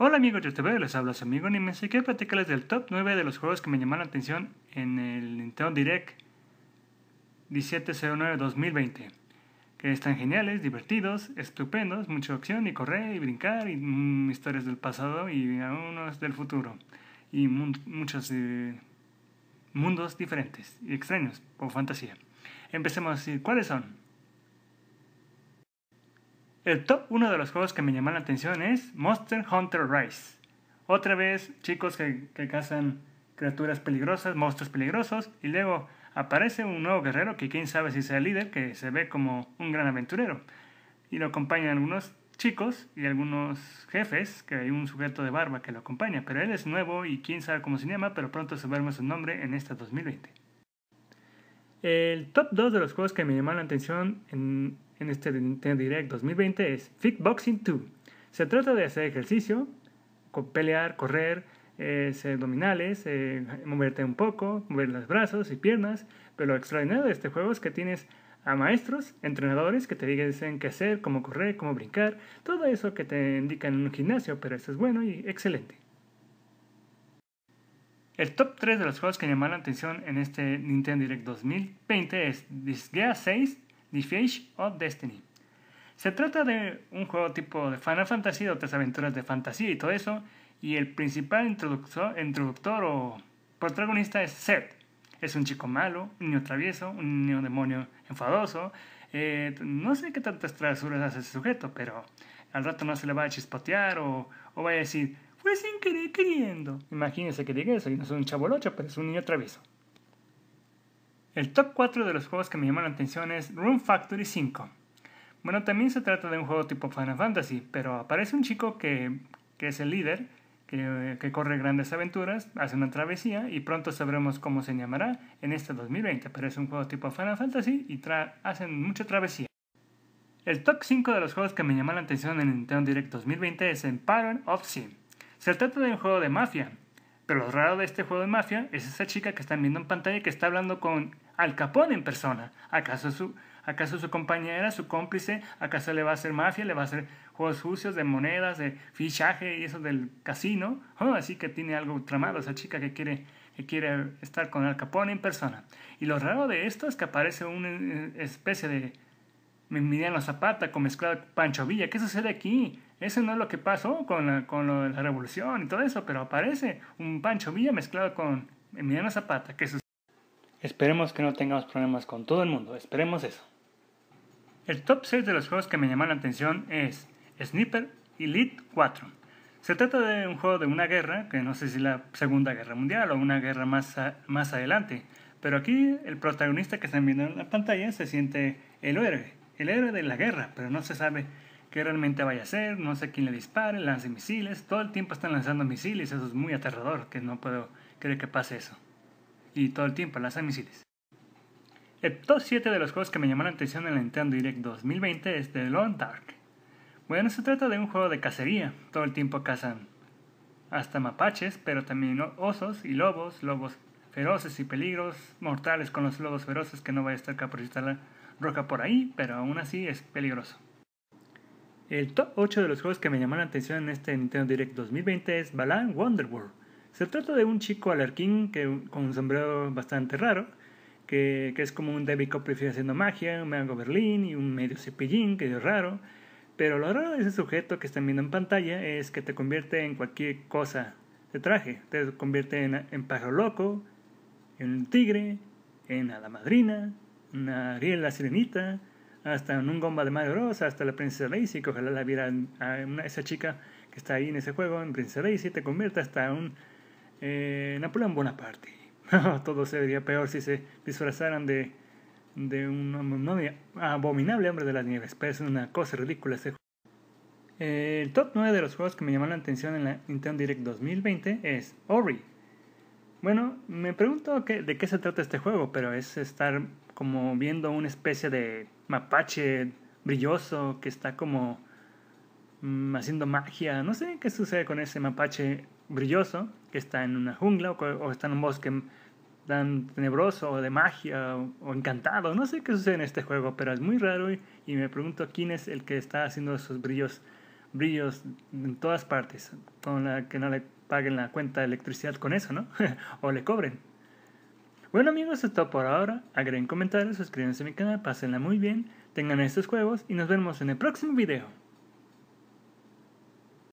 Hola amigos de veo, les habla su amigo Nimes y quiero platicarles del top 9 de los juegos que me llamaron la atención en el Nintendo Direct 1709-2020, que están geniales, divertidos, estupendos, mucha acción y correr y brincar y mm, historias del pasado y unos del futuro y muchos eh, mundos diferentes y extraños o fantasía. Empecemos a decir cuáles son. El top 1 de los juegos que me llaman la atención es Monster Hunter Rise. Otra vez, chicos que, cazan criaturas peligrosas, monstruos peligrosos, y luego aparece un nuevo guerrero que quién sabe si sea líder, que se ve como un gran aventurero. Y lo acompañan algunos chicos y algunos jefes, que hay un sujeto de barba que lo acompaña, pero él es nuevo y quién sabe cómo se llama, pero pronto se sabremos su nombre en esta 2020. El top 2 de los juegos que me llaman la atención en en este Nintendo Direct 2020 es Boxing 2. Se trata de hacer ejercicio, pelear, correr, eh, abdominales, eh, moverte un poco, mover los brazos y piernas, pero lo extraordinario de este juego es que tienes a maestros, entrenadores que te dicen qué hacer, cómo correr, cómo brincar, todo eso que te indican en un gimnasio, pero esto es bueno y excelente. El top 3 de los juegos que llamaron la atención en este Nintendo Direct 2020 es Disgaea 6, The Fish of Destiny. Se trata de un juego tipo de Final Fantasy, de otras aventuras de fantasía y todo eso, y el principal introductor, o protagonista es Seth. Es un chico malo, un niño travieso, un niño demonio enfadoso. Eh, no sé qué tantas travesuras hace ese sujeto, pero al rato no se le va a chispotear o, va a decir, fue sin querer queriendo. Imagínense que diga eso y no es un chabolocho, pero es un niño travieso. El top 4 de los juegos que me llaman la atención es Room Factory 5. Bueno, también se trata de un juego tipo Final Fantasy, pero aparece un chico que, es el líder, que, corre grandes aventuras, hace una travesía y pronto sabremos cómo se llamará en este 2020, pero es un juego tipo Final Fantasy y hacen mucha travesía. El top 5 de los juegos que me llaman la atención en Nintendo Direct 2020 es Empire of Sin. Se trata de un juego de mafia, pero lo raro de este juego de mafia es esa chica que están viendo en pantalla que está hablando con Al Capone en persona. ¿Acaso su, acaso su compañera, su cómplice, acaso le va a hacer mafia, le va a hacer juegos sucios de monedas, de fichaje y eso del casino? Oh, así que tiene algo tramado esa chica que quiere, que quiere estar con Al Capone en persona. Y lo raro de esto es que aparece una eh, especie de Emiliano Zapata con mezclado Pancho Villa. ¿Qué sucede aquí? Eso no es lo que pasó con la, revolución y todo eso, pero aparece un Pancho Villa mezclado con Emiliano Zapata. ¿Qué sucede? Esperemos que no tengamos problemas con todo el mundo, esperemos eso. El top 6 de los juegos que me llaman la atención es Sniper Elite 4. Se trata de un juego de una guerra, que no sé si la Segunda Guerra Mundial o una guerra más, más adelante, pero aquí el protagonista que se viendo en la pantalla se siente el héroe, el héroe de la guerra, pero no se sabe qué realmente vaya a hacer, no sé quién le dispare, lance misiles, todo el tiempo están lanzando misiles, eso es muy aterrador, que no puedo creer que pase eso. Y todo el tiempo lanzan misiles. El top 7 de los juegos que me llamaron atención en la Nintendo Direct 2020 es The Long Dark. Bueno, se trata de un juego de cacería, todo el tiempo cazan hasta mapaches, pero también osos y lobos, lobos feroces y peligros mortales con los lobos feroces que no vaya a estar capacitada roca por ahí, pero aún así es peligroso. El top 8 de los juegos que me llaman la atención en este Nintendo Direct 2020 es Balan Wonderworld. Se trata de un chico alarquín que, con un sombrero bastante raro, que, es como un David Copperfield haciendo magia, un Mango Berlín y un medio cepillín que es raro. Pero lo raro de ese sujeto que están viendo en pantalla es que te convierte en cualquier cosa de traje. Te convierte en, en pájaro loco, en un tigre, en a la madrina, Ariel la Sirenita, hasta en un Gomba de Mario Rosa, hasta la Princesa Daisy, que ojalá la viera a esa chica que está ahí en ese juego, en Princesa Daisy, te convierta hasta un eh, Napoleón Bonaparte. Oh, todo sería peor si se disfrazaran de, de un abominable hombre de las nieves, pero es una cosa ridícula ese juego. El top 9 de los juegos que me llamaron la atención en la Nintendo Direct 2020 es Ori, bueno, me pregunto de qué se trata este juego, pero es estar como viendo una especie de mapache brilloso que está como mm, haciendo magia. No sé qué sucede con ese mapache brilloso que está en una jungla o, está en un bosque tan tenebroso o de magia o, encantado. No sé qué sucede en este juego, pero es muy raro y, me pregunto quién es el que está haciendo esos brillos brillos en todas partes, con la que no le paguen la cuenta de electricidad con eso, ¿no? o le cobren. Bueno amigos, esto es todo por ahora. Agreguen comentarios, suscríbanse a mi canal, pásenla muy bien, tengan estos juegos y nos vemos en el próximo video.